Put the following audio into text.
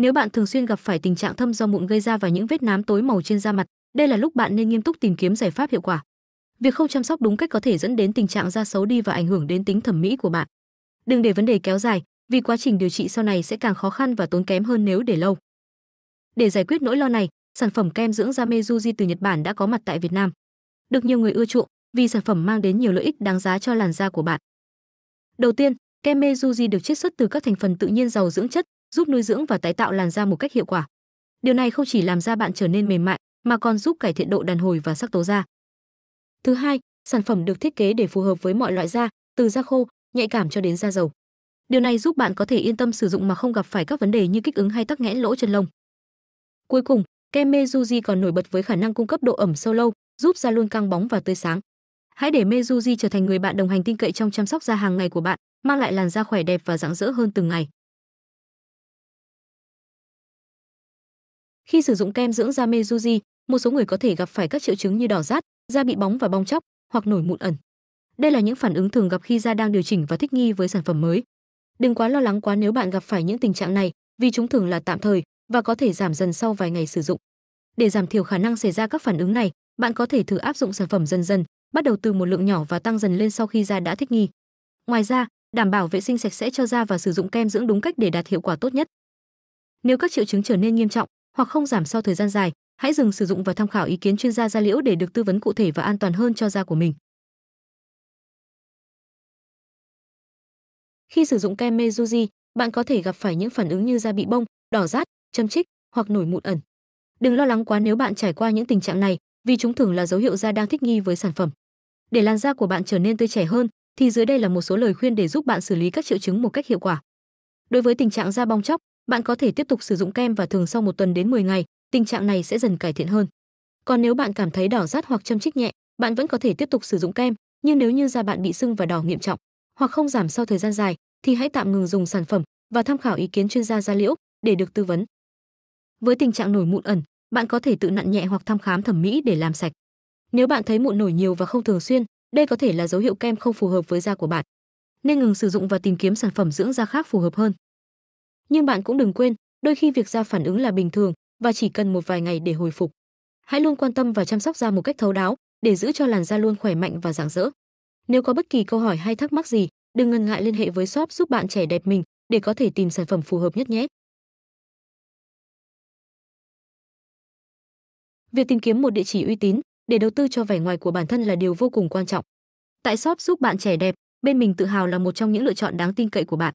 Nếu bạn thường xuyên gặp phải tình trạng thâm do mụn gây ra và những vết nám tối màu trên da mặt, đây là lúc bạn nên nghiêm túc tìm kiếm giải pháp hiệu quả. Việc không chăm sóc đúng cách có thể dẫn đến tình trạng da xấu đi và ảnh hưởng đến tính thẩm mỹ của bạn. Đừng để vấn đề kéo dài, vì quá trình điều trị sau này sẽ càng khó khăn và tốn kém hơn nếu để lâu. Để giải quyết nỗi lo này, sản phẩm kem dưỡng da Mezuji từ Nhật Bản đã có mặt tại Việt Nam. Được nhiều người ưa chuộng vì sản phẩm mang đến nhiều lợi ích đáng giá cho làn da của bạn. Đầu tiên, kem Mezuji được chiết xuất từ các thành phần tự nhiên giàu dưỡng chất, giúp nuôi dưỡng và tái tạo làn da một cách hiệu quả. Điều này không chỉ làm da bạn trở nên mềm mại mà còn giúp cải thiện độ đàn hồi và sắc tố da. Thứ hai, sản phẩm được thiết kế để phù hợp với mọi loại da, từ da khô, nhạy cảm cho đến da dầu. Điều này giúp bạn có thể yên tâm sử dụng mà không gặp phải các vấn đề như kích ứng hay tắc nghẽn lỗ chân lông. Cuối cùng, kem Mezuji còn nổi bật với khả năng cung cấp độ ẩm sâu lâu, giúp da luôn căng bóng và tươi sáng. Hãy để Mezuji trở thành người bạn đồng hành tin cậy trong chăm sóc da hàng ngày của bạn, mang lại làn da khỏe đẹp và rạng rỡ hơn từng ngày. Khi sử dụng kem dưỡng da Mejuji, một số người có thể gặp phải các triệu chứng như đỏ rát, da bị bóng và bong chóc hoặc nổi mụn ẩn. Đây là những phản ứng thường gặp khi da đang điều chỉnh và thích nghi với sản phẩm mới. Đừng quá lo lắng quá nếu bạn gặp phải những tình trạng này, vì chúng thường là tạm thời và có thể giảm dần sau vài ngày sử dụng. Để giảm thiểu khả năng xảy ra các phản ứng này, bạn có thể thử áp dụng sản phẩm dần dần, bắt đầu từ một lượng nhỏ và tăng dần lên sau khi da đã thích nghi. Ngoài ra, đảm bảo vệ sinh sạch sẽ cho da và sử dụng kem dưỡng đúng cách để đạt hiệu quả tốt nhất. Nếu các triệu chứng trở nên nghiêm trọng, hoặc không giảm sau thời gian dài, hãy dừng sử dụng và tham khảo ý kiến chuyên gia da liễu để được tư vấn cụ thể và an toàn hơn cho da của mình. Khi sử dụng kem Mezuji, bạn có thể gặp phải những phản ứng như da bị bông, đỏ rát, châm chích hoặc nổi mụn ẩn. Đừng lo lắng quá nếu bạn trải qua những tình trạng này, vì chúng thường là dấu hiệu da đang thích nghi với sản phẩm. Để làn da của bạn trở nên tươi trẻ hơn, thì dưới đây là một số lời khuyên để giúp bạn xử lý các triệu chứng một cách hiệu quả. Đối với tình trạng da bong chóc, bạn có thể tiếp tục sử dụng kem và thường sau một tuần đến 10 ngày, tình trạng này sẽ dần cải thiện hơn. Còn nếu bạn cảm thấy đỏ rát hoặc châm chích nhẹ, bạn vẫn có thể tiếp tục sử dụng kem, nhưng nếu như da bạn bị sưng và đỏ nghiêm trọng hoặc không giảm sau thời gian dài thì hãy tạm ngừng dùng sản phẩm và tham khảo ý kiến chuyên gia da liễu để được tư vấn. Với tình trạng nổi mụn ẩn, bạn có thể tự nặn nhẹ hoặc thăm khám thẩm mỹ để làm sạch. Nếu bạn thấy mụn nổi nhiều và không thường xuyên, đây có thể là dấu hiệu kem không phù hợp với da của bạn. Nên ngừng sử dụng và tìm kiếm sản phẩm dưỡng da khác phù hợp hơn nhưng bạn cũng đừng quên đôi khi việc da phản ứng là bình thường và chỉ cần một vài ngày để hồi phục hãy luôn quan tâm và chăm sóc da một cách thấu đáo để giữ cho làn da luôn khỏe mạnh và rạng rỡ nếu có bất kỳ câu hỏi hay thắc mắc gì đừng ngần ngại liên hệ với shop giúp bạn trẻ đẹp mình để có thể tìm sản phẩm phù hợp nhất nhé Việc tìm kiếm một địa chỉ uy tín để đầu tư cho vẻ ngoài của bản thân là điều vô cùng quan trọng. Tại shop giúp bạn trẻ đẹp, bên mình tự hào là một trong những lựa chọn đáng tin cậy của bạn